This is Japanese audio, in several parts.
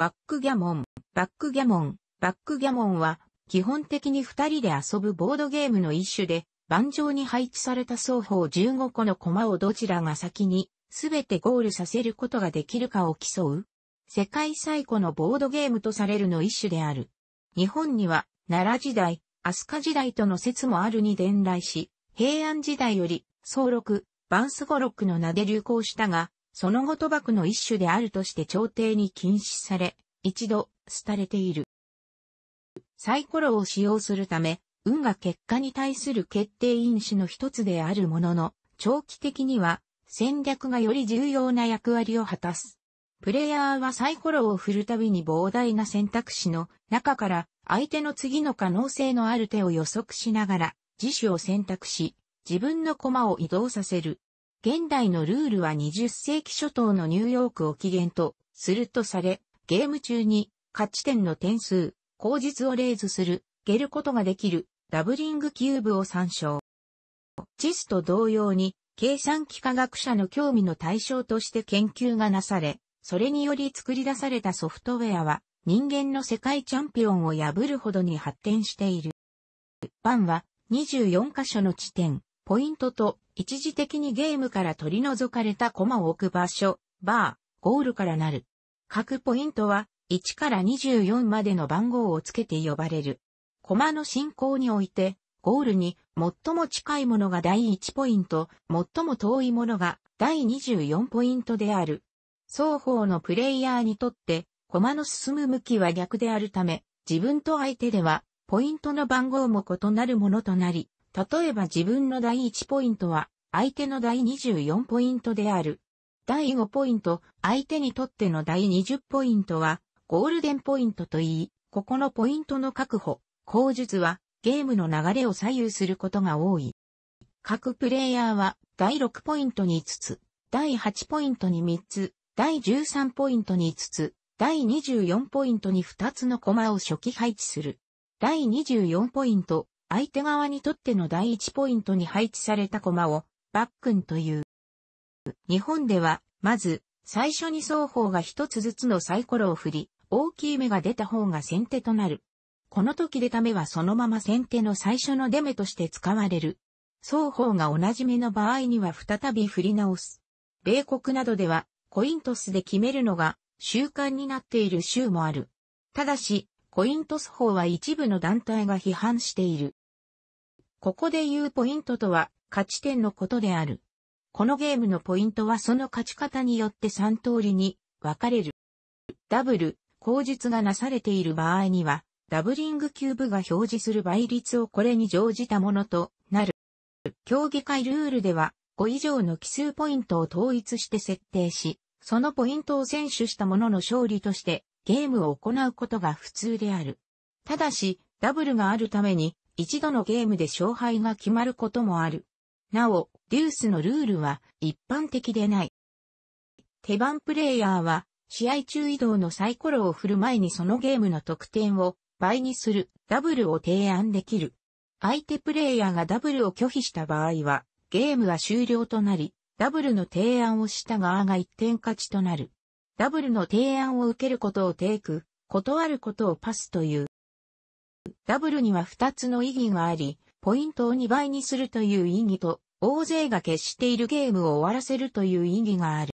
バックギャモン、バックギャモン、バックギャモンは、基本的に二人で遊ぶボードゲームの一種で、盤上に配置された双方15個の駒をどちらが先に、すべてゴールさせることができるかを競う。世界最古のボードゲームとされるの一種である。日本には、奈良時代、飛鳥時代との説もあるに伝来し、平安時代より、総六、バンス語録の名で流行したが、その後賭博の一種であるとして朝廷に禁止され、一度、廃れている。サイコロを使用するため、運が結果に対する決定因子の一つであるものの、長期的には戦略がより重要な役割を果たす。プレイヤーはサイコロを振るたびに膨大な選択肢の中から相手の次の可能性のある手を予測しながら自主を選択し自分の駒を移動させる。現代のルールは20世紀初頭のニューヨークを起源とするとされ、ゲーム中に勝ち点の点数、口実をレーズする、ゲることができる、ダブリングキューブを参照。チスと同様に、計算機科学者の興味の対象として研究がなされ、それにより作り出されたソフトウェアは、人間の世界チャンピオンを破るほどに発展している。パンは24箇所の地点、ポイントと一時的にゲームから取り除かれたコマを置く場所、バー、ゴールからなる。各ポイントは1から24までの番号をつけて呼ばれる。コマの進行において、ゴールに最も近いものが第1ポイント、最も遠いものが第24ポイントである。双方のプレイヤーにとって、駒の進む向きは逆であるため、自分と相手では、ポイントの番号も異なるものとなり、例えば自分の第1ポイントは、相手の第24ポイントである。第5ポイント、相手にとっての第20ポイントは、ゴールデンポイントといい、ここのポイントの確保、口述は、ゲームの流れを左右することが多い。各プレイヤーは、第6ポイントに5つ、第8ポイントに3つ、第13ポイントに5つ、第24ポイントに2つのコマを初期配置する。第24ポイント、相手側にとっての第1ポイントに配置された駒をバックンという。日本では、まず、最初に双方が一つずつのサイコロを振り、大きい目が出た方が先手となる。この時出た目はそのまま先手の最初の出目として使われる。双方が同じ目の場合には再び振り直す。米国などでは、コイントスで決めるのが習慣になっている州もある。ただし、コイントス法は一部の団体が批判している。ここで言うポイントとは、勝ち点のことである。このゲームのポイントはその勝ち方によって3通りに分かれる。ダブル、口述がなされている場合には、ダブリングキューブが表示する倍率をこれに乗じたものとなる。競技会ルールでは、5以上の奇数ポイントを統一して設定し、そのポイントを選手した者の勝利としてゲームを行うことが普通である。ただし、ダブルがあるために一度のゲームで勝敗が決まることもある。なお、デュースのルールは一般的でない。手番プレイヤーは、試合中移動のサイコロを振る前にそのゲームの得点を倍にするダブルを提案できる。相手プレイヤーがダブルを拒否した場合は、ゲームは終了となり、ダブルの提案をした側が1点勝ちとなる。ダブルの提案を受けることをテイク、断ることをパスという。ダブルには2つの意義があり、ポイントを2倍にするという意義と、大勢が決しているゲームを終わらせるという意義がある。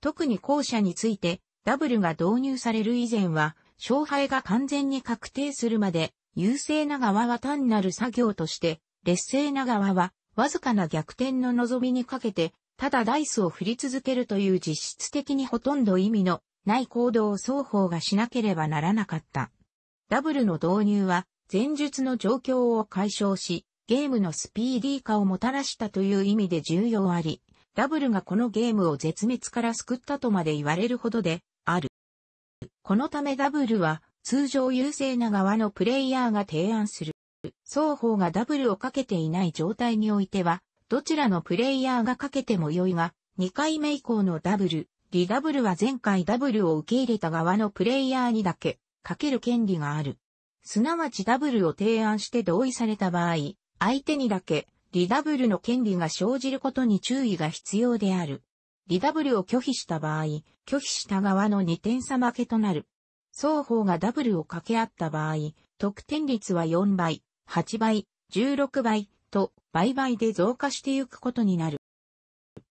特に後者について、ダブルが導入される以前は、勝敗が完全に確定するまで、優勢な側は単なる作業として、劣勢な側は、わずかな逆転の望みにかけて、ただダイスを振り続けるという実質的にほとんど意味のない行動を双方がしなければならなかった。ダブルの導入は、前述の状況を解消し、ゲームのスピーディー化をもたらしたという意味で重要あり、ダブルがこのゲームを絶滅から救ったとまで言われるほどで、ある。このためダブルは、通常優勢な側のプレイヤーが提案する。双方がダブルをかけていない状態においては、どちらのプレイヤーがかけても良いが、2回目以降のダブル、リダブルは前回ダブルを受け入れた側のプレイヤーにだけ、かける権利がある。すなわちダブルを提案して同意された場合、相手にだけ、リダブルの権利が生じることに注意が必要である。リダブルを拒否した場合、拒否した側の2点差負けとなる。双方がダブルを掛け合った場合、得点率は4倍、8倍、16倍と倍々で増加していくことになる。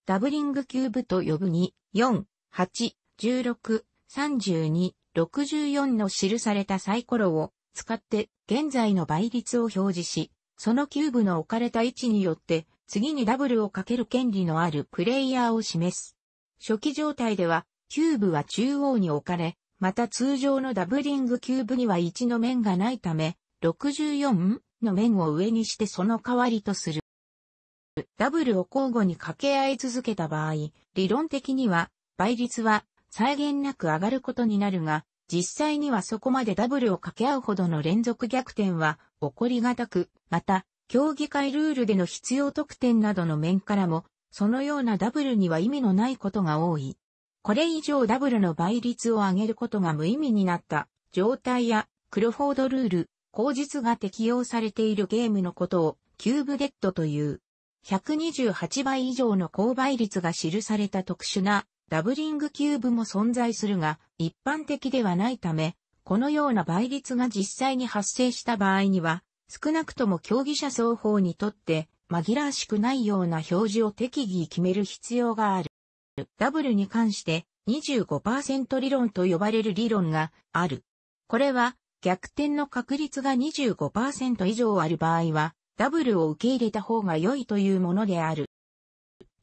ダブリングキューブと呼ぶに、4、8、16、32、64の記されたサイコロを使って現在の倍率を表示し、そのキューブの置かれた位置によって次にダブルをかける権利のあるプレイヤーを示す。初期状態では、キューブは中央に置かれ、また通常のダブリングキューブには1の面がないため、64の面を上にしてその代わりとする。ダブルを交互に掛け合い続けた場合、理論的には倍率は際限なく上がることになるが、実際にはそこまでダブルを掛け合うほどの連続逆転は起こりがたく、また、競技会ルールでの必要得点などの面からも、そのようなダブルには意味のないことが多い。これ以上ダブルの倍率を上げることが無意味になった状態やクロフォードルール、口実が適用されているゲームのことをキューブデッドという128倍以上の高倍率が記された特殊なダブリングキューブも存在するが、一般的ではないため、このような倍率が実際に発生した場合には、少なくとも競技者双方にとって紛らわしくないような表示を適宜決める必要がある。ダブルに関して25%理論と呼ばれる理論がある。これは逆転の確率が25%以上ある場合は、ダブルを受け入れた方が良いというものである。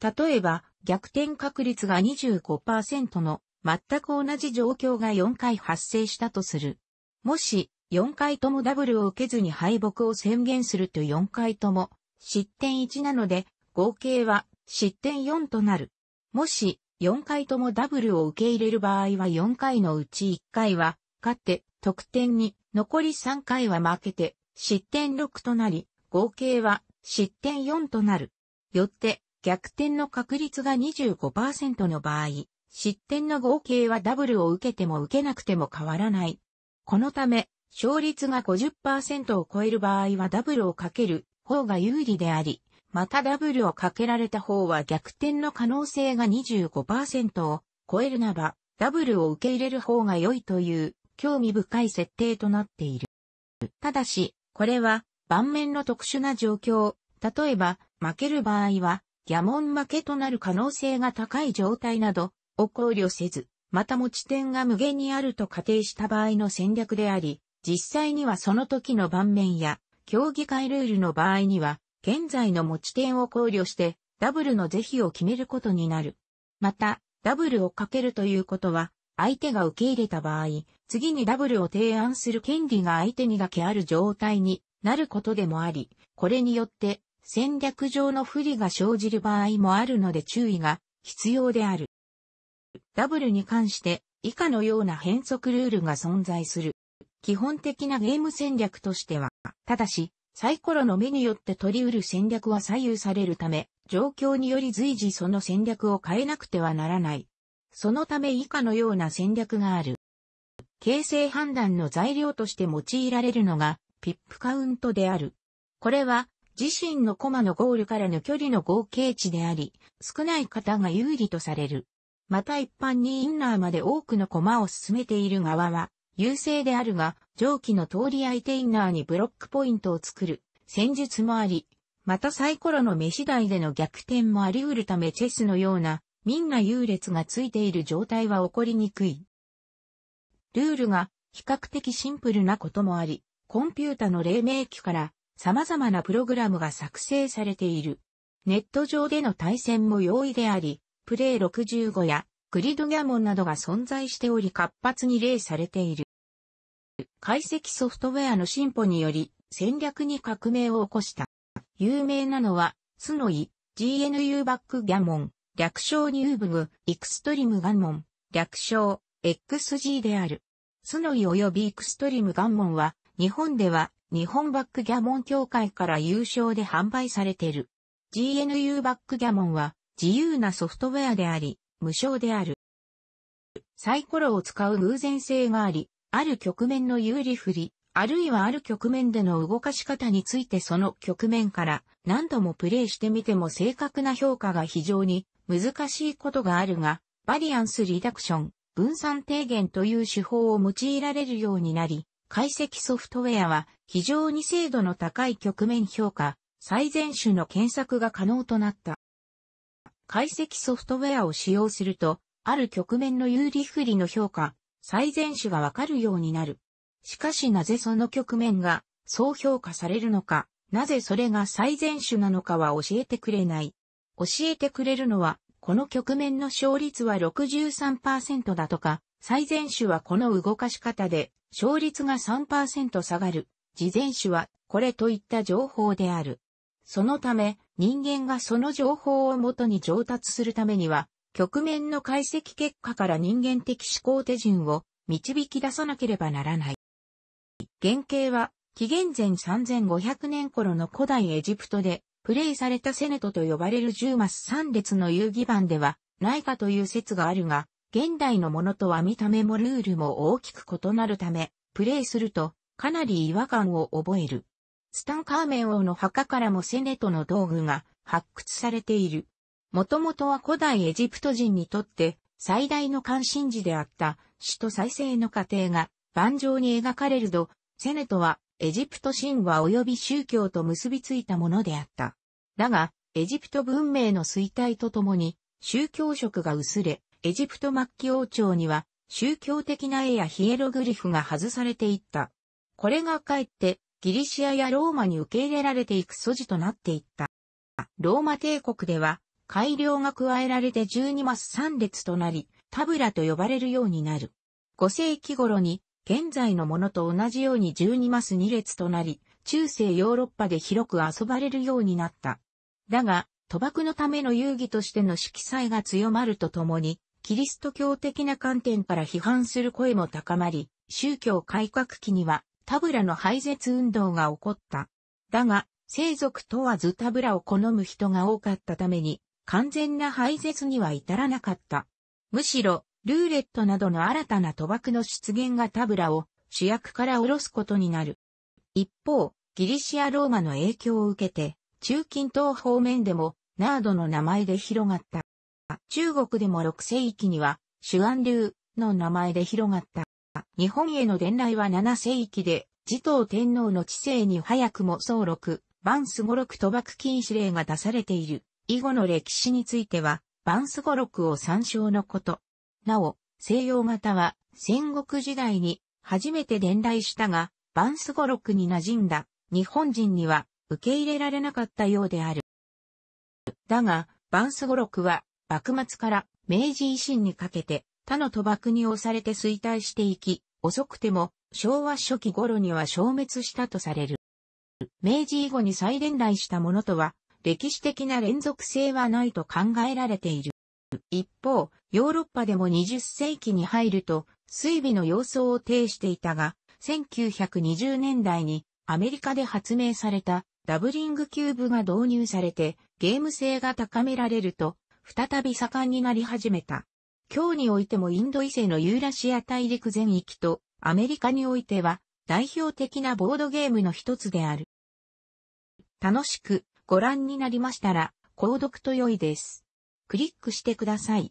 例えば、逆転確率が25%の全く同じ状況が4回発生したとする。もし、4回ともダブルを受けずに敗北を宣言すると4回とも失点1なので、合計は失点4となる。もし、4回ともダブルを受け入れる場合は4回のうち1回は、勝って得点に、残り3回は負けて、失点6となり、合計は失点4となる。よって、逆転の確率が25%の場合、失点の合計はダブルを受けても受けなくても変わらない。このため、勝率が50%を超える場合はダブルをかける方が有利であり、またダブルをかけられた方は逆転の可能性が25%を超えるなら、ば、ダブルを受け入れる方が良いという興味深い設定となっている。ただし、これは盤面の特殊な状況、例えば負ける場合はやもん負けとなる可能性が高い状態などを考慮せず、また持ち点が無限にあると仮定した場合の戦略であり、実際にはその時の盤面や、競技会ルールの場合には、現在の持ち点を考慮して、ダブルの是非を決めることになる。また、ダブルをかけるということは、相手が受け入れた場合、次にダブルを提案する権利が相手にだけある状態になることでもあり、これによって戦略上の不利が生じる場合もあるので注意が必要である。ダブルに関して以下のような変則ルールが存在する。基本的なゲーム戦略としては、ただし、サイコロの目によって取り得る戦略は左右されるため、状況により随時その戦略を変えなくてはならない。そのため以下のような戦略がある。形成判断の材料として用いられるのが、ピップカウントである。これは、自身の駒のゴールからの距離の合計値であり、少ない方が有利とされる。また一般にインナーまで多くの駒を進めている側は、優勢であるが、上記の通り相手インナーにブロックポイントを作る戦術もあり、またサイコロの目次第での逆転もあり得るためチェスのような、みんな優劣がついている状態は起こりにくい。ルールが比較的シンプルなこともあり、コンピュータの黎明期から様々なプログラムが作成されている。ネット上での対戦も容易であり、プレイ65やグリドギャモンなどが存在しており活発に例されている。解析ソフトウェアの進歩により戦略に革命を起こした。有名なのは、スノイ、GNU バックギャモン、略称ニューブグ、エクストリムガンモン、略称、XG である。スノイ及びエクストリムガンモンは、日本では日本バックギャモン協会から有償で販売されている。GNU バックギャモンは自由なソフトウェアであり、無償である。サイコロを使う偶然性があり、ある局面の有利振り、あるいはある局面での動かし方についてその局面から何度もプレイしてみても正確な評価が非常に難しいことがあるが、バリアンスリダクション、分散低減という手法を用いられるようになり、解析ソフトウェアは非常に精度の高い局面評価、最善種の検索が可能となった。解析ソフトウェアを使用すると、ある局面の有利不利の評価、最善種がわかるようになる。しかしなぜその局面がそう評価されるのか、なぜそれが最善種なのかは教えてくれない。教えてくれるのは、この局面の勝率は63%だとか、最善種はこの動かし方で勝率が3%下がる。事前種はこれといった情報である。そのため、人間がその情報をもとに上達するためには、局面の解析結果から人間的思考手順を導き出さなければならない。原型は、紀元前3500年頃の古代エジプトで、プレイされたセネトと呼ばれる10マス3列の遊戯版では、ないかという説があるが、現代のものとは見た目もルールも大きく異なるため、プレイするとかなり違和感を覚える。ツタンカーメン王の墓からもセネトの道具が発掘されている。もともとは古代エジプト人にとって最大の関心事であった死と再生の過程が盤上に描かれると、セネトはエジプト神話及び宗教と結びついたものであった。だが、エジプト文明の衰退とともに宗教色が薄れ、エジプト末期王朝には宗教的な絵やヒエログリフが外されていった。これがかえってギリシアやローマに受け入れられていく素地となっていった。ローマ帝国では改良が加えられて12マス3列となり、タブラと呼ばれるようになる。5世紀頃に現在のものと同じように12マス2列となり、中世ヨーロッパで広く遊ばれるようになった。だが、賭博のための遊戯としての色彩が強まるとともに、キリスト教的な観点から批判する声も高まり、宗教改革期にはタブラの廃絶運動が起こった。だが、生族問わずタブラを好む人が多かったために、完全な廃絶には至らなかった。むしろ、ルーレットなどの新たな賭博の出現がタブラを主役から下ろすことになる。一方、ギリシア・ローマの影響を受けて、中近東方面でも、ナードの名前で広がった。中国でも6世紀には、シュアン流の名前で広がった。日本への伝来は7世紀で、持統天皇の治世に早くも総バ万ス五六賭博禁止令が出されている。以後の歴史については、万ス五六を参照のこと。なお、西洋型は戦国時代に初めて伝来したが、バンス語録に馴染んだ日本人には受け入れられなかったようである。だが、バンス語録は幕末から明治維新にかけて他の賭博に押されて衰退していき、遅くても昭和初期頃には消滅したとされる。明治以後に再伝来したものとは、歴史的な連続性はないと考えられている。一方、ヨーロッパでも20世紀に入ると、水尾の様相を呈していたが、1920年代にアメリカで発明されたダブリングキューブが導入されて、ゲーム性が高められると、再び盛んになり始めた。今日においてもインド以西のユーラシア大陸全域とアメリカにおいては代表的なボードゲームの一つである。楽しくご覧になりましたら、購読と良いです。クリックしてください。